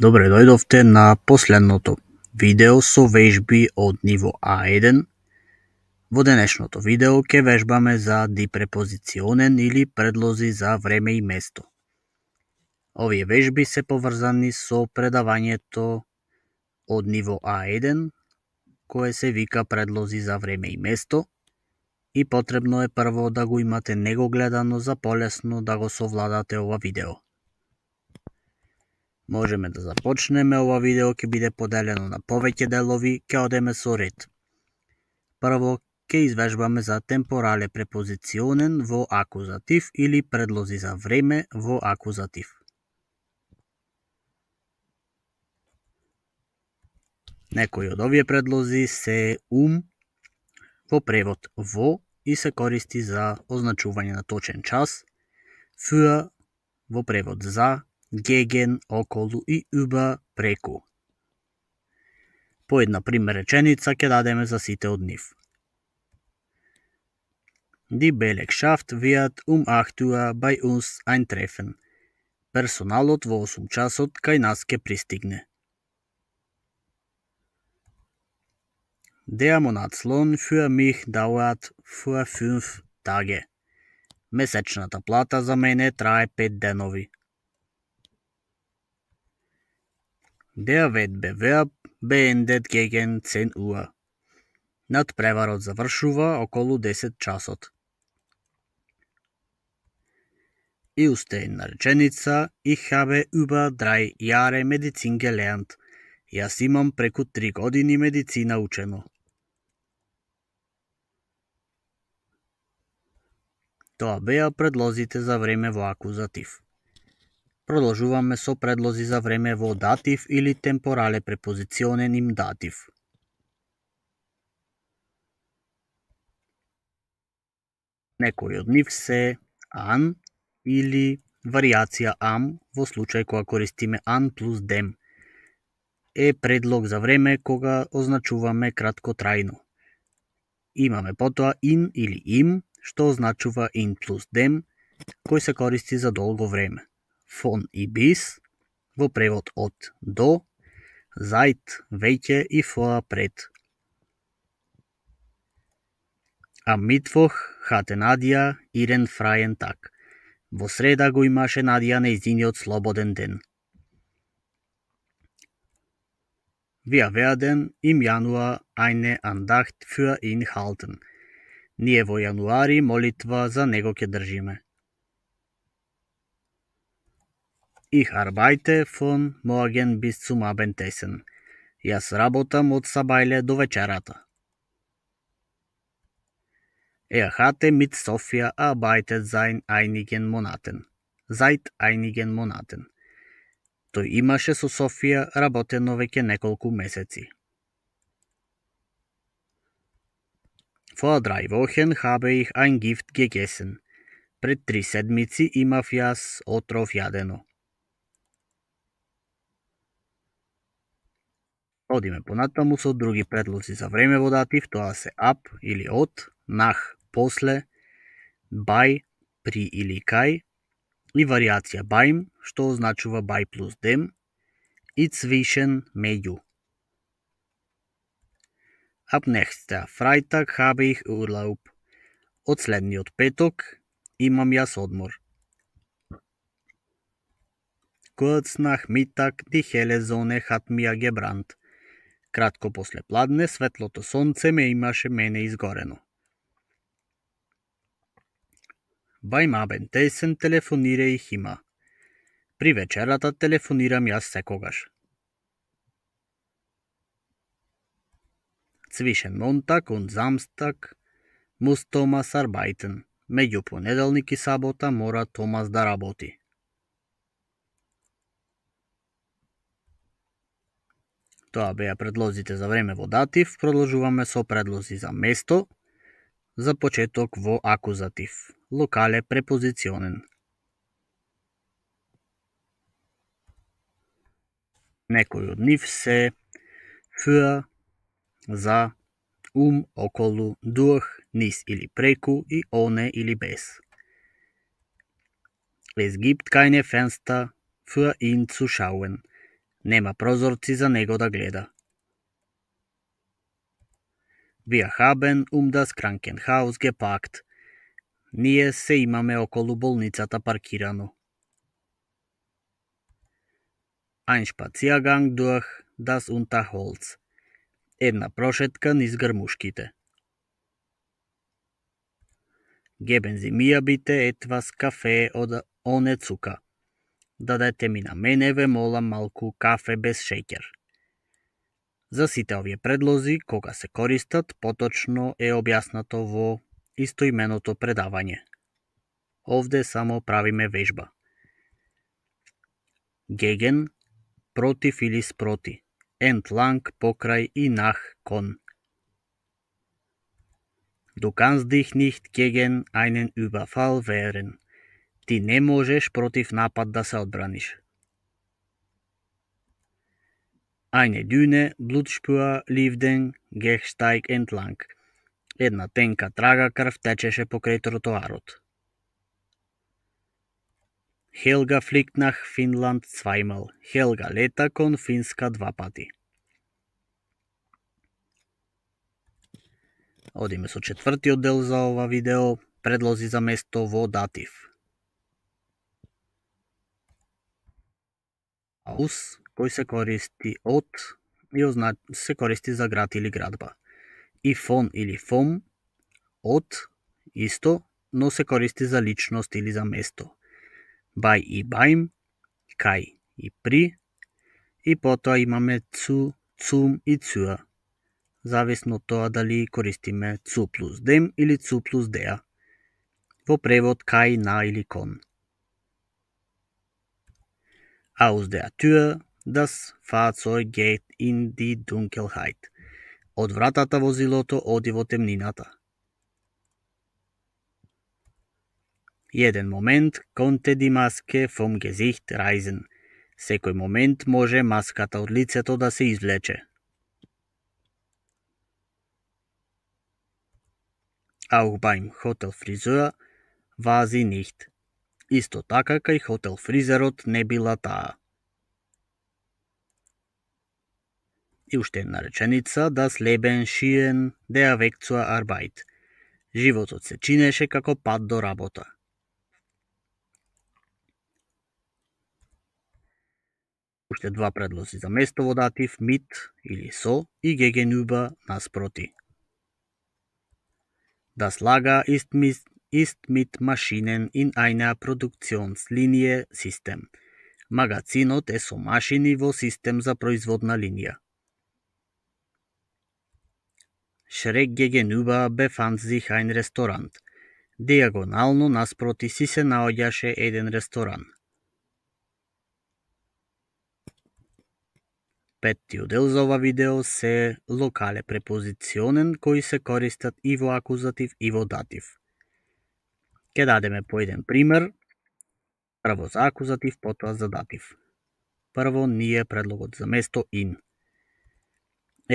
Добре дојдовте на последното видео со вежби од ниво А1. Во денешното видео ќе вежбаме за дипрепозиционен или предлози за време и место. Овие вежби се поврзани со предавањето од ниво А1, кое се вика предлози за време и место, и потребно е прво да го имате него гледано за полесно да го совладате ова видео. Можеме да започнеме, ова видео ќе биде поделено на повеќе делови, ќе одеме со ред. Прво, ќе извежбаме за темпорале препозиционен во акузатив или предлози за време во акузатив. Некои од овие предлози се ум во превод во и се користи за означување на точен час, фуа во превод за геген, околу и уба, преку. По една пример реченица ќе дадеме за сите од нив. Die Belegschaft wird um 8 Uhr bei uns eintreffen. Персоналот во 8 часот кај нас ке пристигне. Деа монат слон фуа мих дауат фуа фунф таге. Месечната плата за мене трае 5 денови. Der Wettbewerb beendet gegen 10 Uhr. Надпреварот завршува околу 10 часот. И уште една реченица, ich habe über drei Jahre Medizin gelernt. Јас имам преку 3 години медицина учено. Тоа беа предлозите за време во акузатив. Продолжуваме со предлози за време во датив или темпорале препозиционен им датив. Некои од нив се ан или вариација am во случај кога користиме an плюс dem. Е предлог за време кога означуваме краткотрајно. Имаме потоа in или im, што означува in плюс dem, кој се користи за долго време фон и бис, во превод од до, зајт, веќе и фоа пред. А митвох хате Надија ирен фрајен так. Во среда го имаше Надија изиниот слободен ден. Виа веаден им јануа ајне андахт фуа ин халтен. Ние во јануари молитва за него ке држиме. Ich arbeite von morgen bis zum Abendessen. Јас работам од сабајле до вечерата. Er hatte mit Sofia arbeitet sein einigen Monaten. Seit einigen Monaten. Тој имаше со Софија работено веќе неколку месеци. Vor drei Wochen habe ich ein Gift gegessen. Пред три седмици имав јас отров јадено. Одиме понатаму со други предлози за време во датив, тоа се ап или од, нах, после, бај, при или кај и вариација бајм, што означува бај плюс дем, и цвишен меѓу. Ab nächster Freitag habe ich урлауп. од следниот петок имам јас одмор. Kurz снах митак, ди хелезоне хат ми mir гебрант. Кратко после пладне, светлото сонце ме имаше мене изгорено. Beim Тесен телефонира и Хима. При вечерата телефонирам јас секогаш. Цвишен монтак, und Samstag muss Thomas arbeiten. Меѓу понеделник и сабота мора Томас да работи. Тоа беа предлозите за време во датив, продолжуваме со предлози за место, за почеток во акузатив. Локале препозиционен. Некои од нив се für, за, ум, околу, дух, низ или преку и оне или без. Es gibt keine Fenster für ihn zu schauen. Нема прозорци за него да гледа. Wir haben um das Krankenhaus gepackt. Ние се имаме околу болницата паркирано. Ein Spaziergang durch das Unterholz. Една прошетка низ грмушките. Geben Sie mir bitte etwas Kaffee oder ohne Zucker дадете ми на мене ве молам малку кафе без шеќер. За сите овие предлози, кога се користат, поточно е објаснато во истоименото предавање. Овде само правиме вежба. Геген, против или спроти, ентланг, покрај и нах, кон. Du kannst dich nicht gegen einen Überfall wehren. Ти не можеш против напад да се одбраниш. Ајне дюне, блудшпуа, ливден, гех штајк ентланг. Една тенка трага крв течеше покрај тротоарот. Хелга фликнах Финланд цвајмал. Хелга лета кон Финска два пати. Одиме со четвртиот дел за ова видео, предлози за место во датив. aus, кој се користи од и озна... се користи за град или градба. И фон или фом, од, исто, но се користи за личност или за место. Бај и бајм, кај и при, и потоа имаме цу, цум и цуа, зависно тоа дали користиме цу плюс дем или цу плюс деа. Во превод кај, на или кон. aus der Tür, das Fahrzeug geht in die Dunkelheit. Od вратата во зилото оди во Jeden Moment konnte die Maske vom Gesicht reisen. Секој момент може маската од лицето да се извлече. Auch beim Hotelfriseur war sie nicht. Исто така кај хотел фризерот не била таа. И уште една реченица да слебен шиен деа векцуа арбајт. Животот се чинеше како пат до работа. уште два предлози за место во датив мит или со и гегенуба наспроти. Да слага мист ist mit Maschinen in einer Produktionslinie System. Магазинот е со машини во систем за производна линија. Schräg gegenüber бефанд sich ein Restaurant. Диагонално наспроти си се наоѓаше еден ресторан. Петти одел за ова видео се локале препозиционен кои се користат и во акузатив и во датив. Ке дадеме по еден пример, прво за акузатив, потоа за датив. Прво ни е предлогот за место in.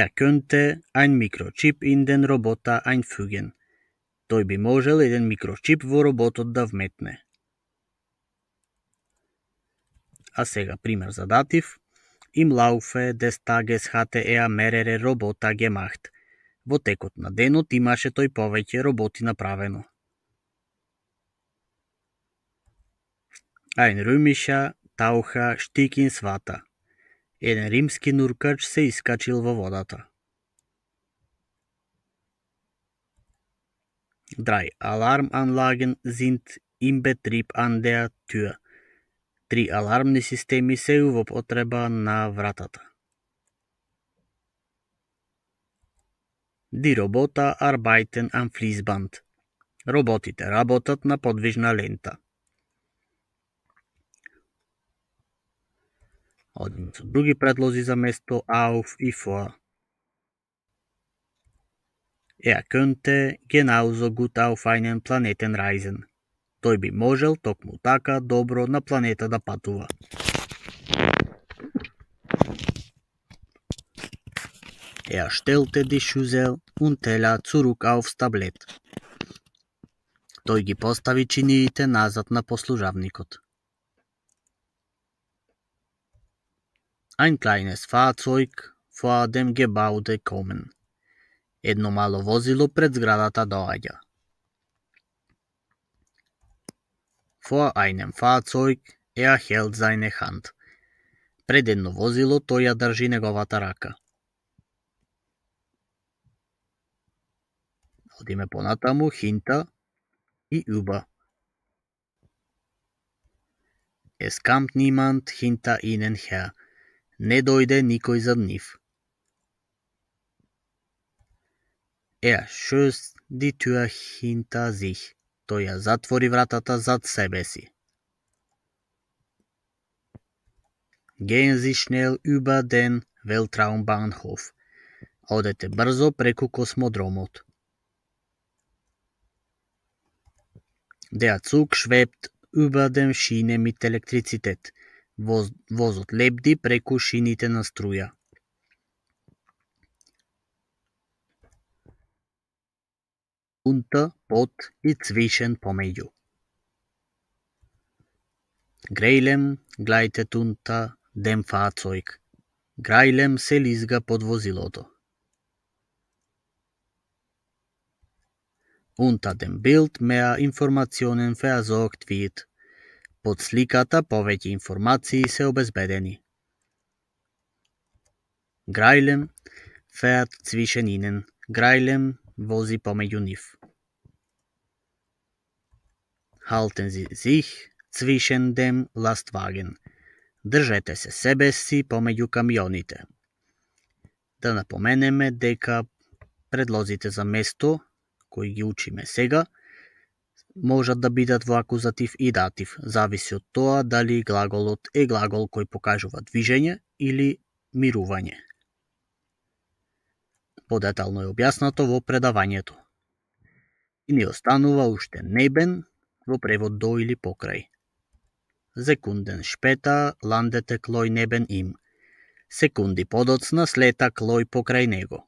Er könnte ein Mikrochip in den Roboter einfügen. Тој би можел еден микрочип во роботот да вметне. А сега пример за датив. Im Laufe des Tages hatte er mehrere Roboter gemacht. Во текот на денот имаше тој повеќе роботи направено. Ајн румиша, тауха, штикин свата. Еден римски нуркач се искачил во водата. Драј, аларм анлаген зинт имбетрип андеа тюа. Три алармни системи се во потреба на вратата. Ди Roboter arbeiten am Fließband. Роботите работат на подвижна лента. Од други предлози за место auf и vor. Er könnte genauso gut auf einen Planeten reisen. Тој би можел токму така добро на планета да патува. Er stellte die Schüssel und Teller zurück aufs Tablett. Тој ги постави чиниите назад на послужавникот. Ein kleines Fahrzeug vor dem Gebäude kommen. Едно мало возило пред зградата доаѓа. Vor einem Fahrzeug er hält seine Hand. Пред едно возило тој ја држи неговата рака. Одиме понатаму, хинта и уба. Es kommt niemand hinter ihnen her. Не дойде никой зад нив. Er schloss die Tür hinter sich. Той ја затвори вратата зад себе си. Gehen Sie schnell über den Weltraumbahnhof. Одете брзо преку космодромот. Der Zug schwebt über dem Schiene mit Elektrizität. Воз, возот лепди преку шините на струја. Унта, пот и цвишен помеѓу. Грејлем, глајте тунта, дем фацојк. Грајлем се лизга под возилото. Унта дем билд меа информационен versorgt вид. Под сликата повеќе информации се обезбедени. Грајлем, феат цвишенинен, Грајлем вози помеѓу нив. Халтен зих, цвишен дем ластваген. Држете се себе си помеѓу камионите. Да напоменеме дека предлозите за место кои ги учиме сега – можат да бидат во акузатив и датив, зависи од тоа дали глаголот е глагол кој покажува движење или мирување. Подетално е објаснато во предавањето. И ни останува уште небен во превод до или покрај. Секунден шпета, ландете клој небен им. Секунди подоцна слета клој покрај него.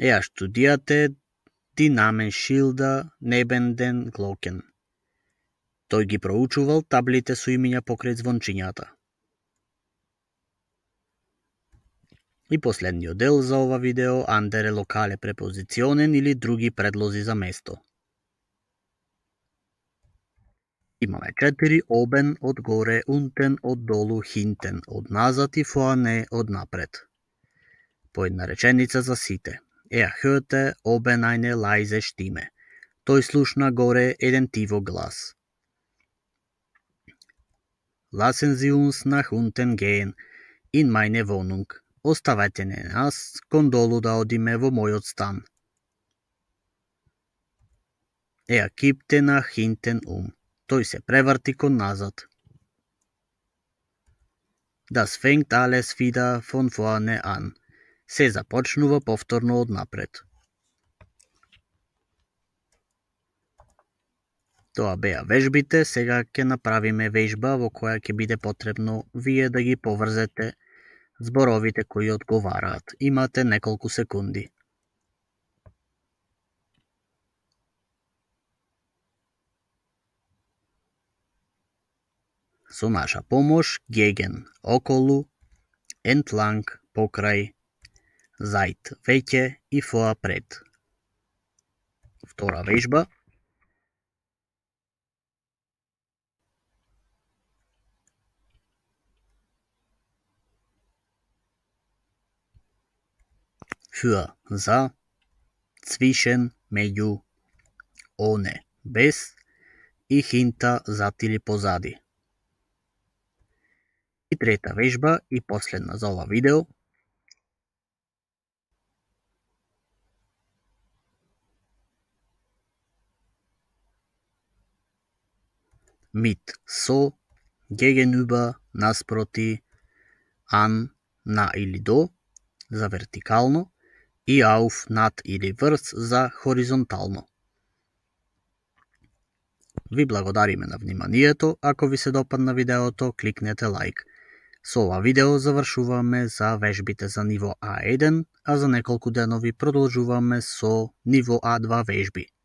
Еа штудијате die Шилда, небен ден глокен. Тој ги проучувал таблите со имиња покрај звончињата. И последниот дел за ова видео, андере локале препозиционен или други предлози за место. Имаме четири: обен од горе, унтен од долу, хинтен од назад и фоане од напред. По една реченица за сите. Er hörte oben eine leise Stimme. Deutlich na gore edentivo glas. Lassen Sie uns nach unten gehen, in meine Wohnung. Ostavajte nas, gondolu da odime wo mojot stan. Er kippte nach hinten um. Той се превърти кон назад. Das fängt alles wieder von vorne an. се започнува повторно од напред. Тоа беа вежбите, сега ќе направиме вежба во која ќе биде потребно вие да ги поврзете зборовите кои одговараат. Имате неколку секунди. Со наша помош, геген, околу, ентланг, покрај, зајд веќе и фоа пред. Втора вежба. Фуа за, цвишен меѓу, оне, без и хинта зад или позади. И трета вежба и последна за ова видео – mit so gegenüber наспроти an на или до за вертикално и auf над или врз за хоризонтално. Ви благодариме на вниманието. Ако ви се допадна видеото, кликнете лайк. Со ова видео завршуваме за вежбите за ниво А1, а за неколку денови продолжуваме со ниво А2 вежби.